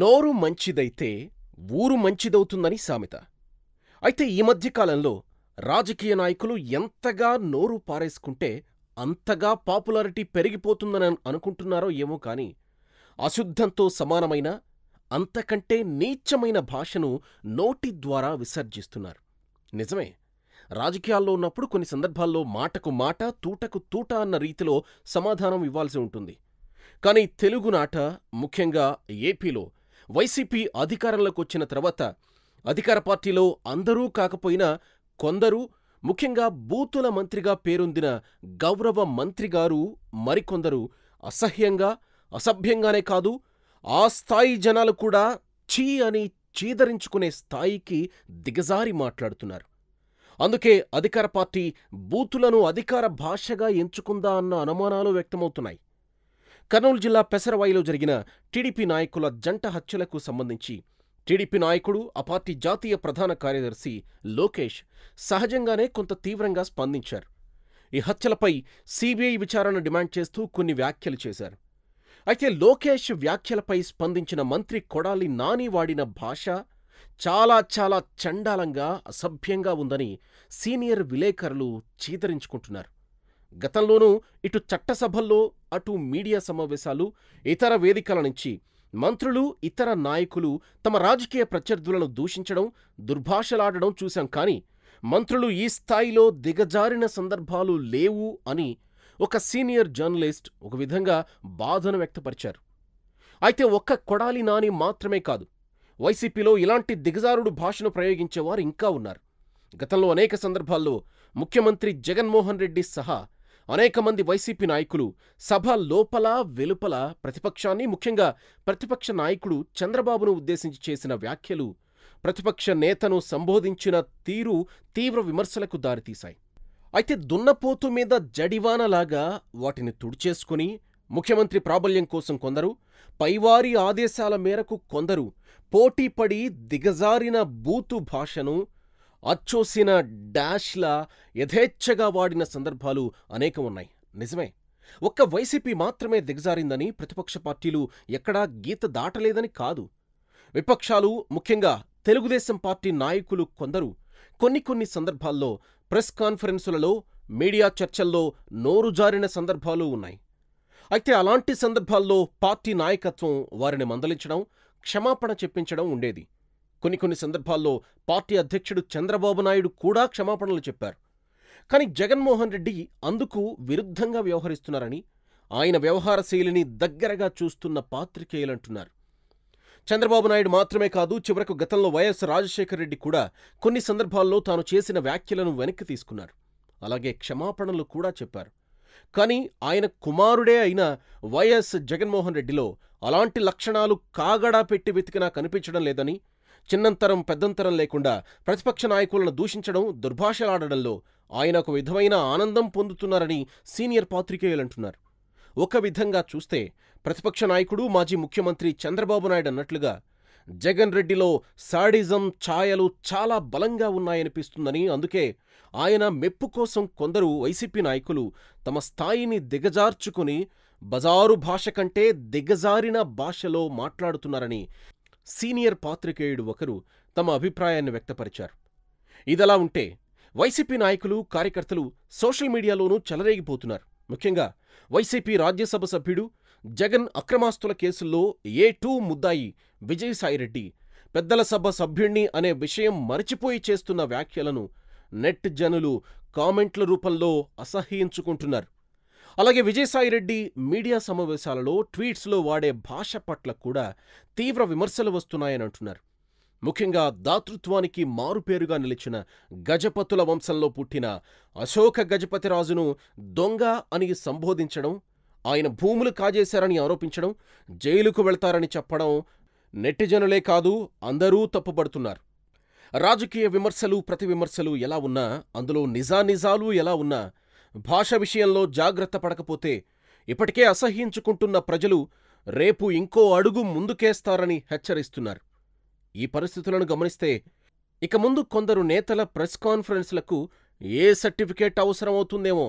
నోరు మంచిదైతే ఊరు మంచిదవుతుందని సామెత అయితే ఈ మధ్యకాలంలో రాజకీయ నాయకులు ఎంతగా నోరు పారేసుకుంటే అంతగా పాపులారిటీ పెరిగిపోతుందని అనుకుంటున్నారో ఏమో కాని అశుద్ధంతో సమానమైన అంతకంటే నీచమైన భాషను నోటి ద్వారా విసర్జిస్తున్నారు నిజమే రాజకీయాల్లో ఉన్నప్పుడు కొన్ని సందర్భాల్లో మాటకు మాట తూటకు తూట అన్న రీతిలో సమాధానం ఇవ్వాల్సి ఉంటుంది కానీ తెలుగునాట ముఖ్యంగా ఏపీలో వైసీపీ అధికారంలోకి వచ్చిన తర్వాత అధికార పార్టీలో అందరూ కాకపోయినా కొందరు ముఖ్యంగా బూతుల మంత్రిగా పేరొందిన గౌరవ మంత్రిగారు మరికొందరు అసహ్యంగా అసభ్యంగానే కాదు ఆ స్థాయి జనాలు కూడా చీ అని చీదరించుకునే స్థాయికి దిగజారి మాట్లాడుతున్నారు అందుకే అధికార పార్టీ బూతులను అధికార భాషగా ఎంచుకుందా అన్న అనుమానాలు వ్యక్తమవుతున్నాయి కర్నూలు జిల్లా పెసరవాయిలో జరిగిన టీడీపీ నాయకుల జంట హత్యలకు సంబంధించి టీడీపీ నాయకుడు ఆ పార్టీ జాతీయ ప్రధాన కార్యదర్శి లోకేష్ సహజంగానే కొంత తీవ్రంగా స్పందించారు ఈ హత్యలపై సీబీఐ విచారణ డిమాండ్ చేస్తూ కొన్ని వ్యాఖ్యలు చేశారు అయితే లోకేష్ వ్యాఖ్యలపై స్పందించిన మంత్రి కొడాలి నాని వాడిన భాష చాలా చాలా చండాలంగా అసభ్యంగా ఉందని సీనియర్ విలేకరులు చీదరించుకుంటున్నారు గతంలోనూ ఇటు చట్టసభల్లో అటు మీడియా సమావేశాలు ఇతర వేదికల నుంచి మంత్రులు ఇతర నాయకులు తమ రాజకీయ ప్రత్యర్థులను దూషించడం దుర్భాషలాడడం చూశాం కాని మంత్రులు ఈ స్థాయిలో దిగజారిన సందర్భాలు లేవు అని ఒక సీనియర్ జర్నలిస్ట్ ఒక విధంగా బాధను వ్యక్తపరిచారు అయితే ఒక్క కొడాలి నాని మాత్రమే కాదు వైసీపీలో ఇలాంటి దిగజారుడు భాషను ప్రయోగించేవారు ఇంకా ఉన్నారు గతంలో అనేక సందర్భాల్లో ముఖ్యమంత్రి జగన్మోహన్ రెడ్డి సహా అనేక మంది వైసీపీ నాయకులు సభ లోపల వెలుపల ప్రతిపక్షాన్ని ముఖ్యంగా ప్రతిపక్ష నాయకుడు చంద్రబాబును ఉద్దేశించి చేసిన వ్యాఖ్యలు ప్రతిపక్ష నేతను సంబోధించిన తీరు తీవ్ర విమర్శలకు దారితీశాయి అయితే దున్నపోతు మీద జడివానలాగా వాటిని తుడిచేసుకుని ముఖ్యమంత్రి ప్రాబల్యం కోసం కొందరు పైవారి ఆదేశాల మేరకు కొందరు పోటీపడి దిగజారిన బూతు భాషను అచ్చోసిన డాష్లా యథేచ్ఛగా వాడిన సందర్భాలు అనేకం ఉన్నాయి నిజమే ఒక్క వైసీపీ మాత్రమే దిగజారిందని ప్రతిపక్ష పార్టీలు ఎక్కడా గీత దాటలేదని కాదు విపక్షాలు ముఖ్యంగా తెలుగుదేశం పార్టీ నాయకులు కొందరు కొన్ని కొన్ని సందర్భాల్లో ప్రెస్ కాన్ఫరెన్సులలో మీడియా చర్చల్లో నోరు జారిన సందర్భాలు ఉన్నాయి అయితే అలాంటి సందర్భాల్లో పార్టీ నాయకత్వం వారిని మందలించడం క్షమాపణ చెప్పించడం ఉండేది కొన్ని కొన్ని సందర్భాల్లో పార్టీ అధ్యక్షుడు చంద్రబాబు నాయుడు కూడా క్షమాపణలు చెప్పారు కానీ జగన్మోహన్ రెడ్డి అందుకు విరుద్ధంగా వ్యవహరిస్తున్నారని ఆయన వ్యవహార శైలిని దగ్గరగా చూస్తున్న పాత్రికేయులంటున్నారు చంద్రబాబు నాయుడు మాత్రమే కాదు చివరకు గతంలో వైఎస్ రాజశేఖర రెడ్డి కూడా కొన్ని సందర్భాల్లో తాను చేసిన వ్యాఖ్యలను వెనక్కి తీసుకున్నారు అలాగే క్షమాపణలు కూడా చెప్పారు కానీ ఆయన కుమారుడే అయిన వైఎస్ జగన్మోహన్ రెడ్డిలో అలాంటి లక్షణాలు కాగడా పెట్టి వెతికినా కనిపించడం లేదని చిన్నంతరం పెద్దంతరం లేకుండా ప్రతిపక్ష నాయకులను దూషించడం దుర్భాషలాడడంలో ఆయన ఒక విధమైన ఆనందం పొందుతున్నారని సీనియర్ పాత్రికేయులంటున్నారు ఒక విధంగా చూస్తే ప్రతిపక్ష నాయకుడు మాజీ ముఖ్యమంత్రి చంద్రబాబు నాయుడు అన్నట్లుగా జగన్ రెడ్డిలో సాడిజం ఛాయలు చాలా బలంగా ఉన్నాయనిపిస్తుందని అందుకే ఆయన మెప్పు కోసం కొందరు వైసీపీ నాయకులు తమ స్థాయిని దిగజార్చుకుని బజారు భాష కంటే దిగజారిన భాషలో మాట్లాడుతున్నారని సీనియర్ పాత్రికేయుడు ఒకరు తమ అభిప్రాయాన్ని వ్యక్తపరిచారు ఇదలా ఉంటే వైసీపీ నాయకులు కార్యకర్తలు సోషల్ మీడియాలోనూ చెలరేగిపోతున్నారు ముఖ్యంగా వైసీపీ రాజ్యసభ సభ్యుడు జగన్ అక్రమాస్తుల కేసుల్లో ఏ టూ ముద్దాయి విజయసాయిరెడ్డి పెద్దల సభ సభ్యుణ్ణి అనే విషయం మరచిపోయి చేస్తున్న వ్యాఖ్యలను నెట్ జనులు కామెంట్ల రూపంలో అసహ్యించుకుంటున్నారు అలాగే విజయసాయిరెడ్డి మీడియా సమావేశాలలో ట్వీట్స్లో వాడే భాష పట్ల కూడా తీవ్ర విమర్శలు వస్తున్నాయని అంటున్నారు ముఖ్యంగా దాతృత్వానికి మారుపేరుగా నిలిచిన గజపతుల వంశంలో పుట్టిన అశోక గజపతిరాజును దొంగ అని సంబోధించడం ఆయన భూములు కాజేశారని ఆరోపించడం జైలుకు వెళ్తారని చెప్పడం నెట్టిజనులే కాదు అందరూ తప్పుపడుతున్నారు రాజకీయ విమర్శలు ప్రతి విమర్శలు ఎలా ఉన్నా అందులో నిజానిజాలు ఎలా ఉన్నా భాష విషయంలో జాగ్రత్త పడకపోతే ఇప్పటికే అసహ్యించుకుంటున్న ప్రజలు రేపు ఇంకో అడుగు ముందుకేస్తారని హెచ్చరిస్తున్నారు ఈ పరిస్థితులను గమనిస్తే ఇక ముందు కొందరు నేతల ప్రెస్ కాన్ఫరెన్స్లకు ఏ సర్టిఫికేట్ అవసరమవుతుందేమో